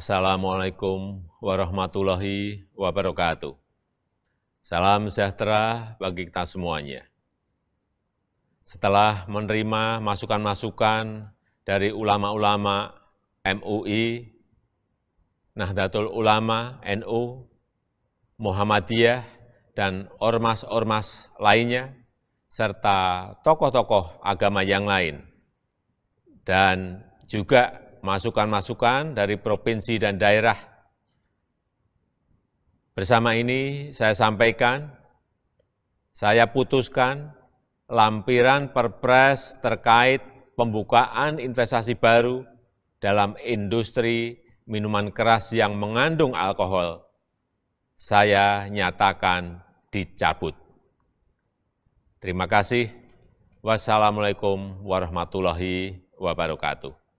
Assalamualaikum warahmatullahi wabarakatuh. Salam sejahtera bagi kita semuanya. Setelah menerima masukan-masukan dari ulama-ulama MUI, Nahdlatul Ulama, NU, Muhammadiyah, dan ormas-ormas lainnya, serta tokoh-tokoh agama yang lain, dan juga masukan-masukan dari provinsi dan daerah. Bersama ini saya sampaikan, saya putuskan lampiran perpres terkait pembukaan investasi baru dalam industri minuman keras yang mengandung alkohol, saya nyatakan dicabut. Terima kasih. Wassalamualaikum warahmatullahi wabarakatuh.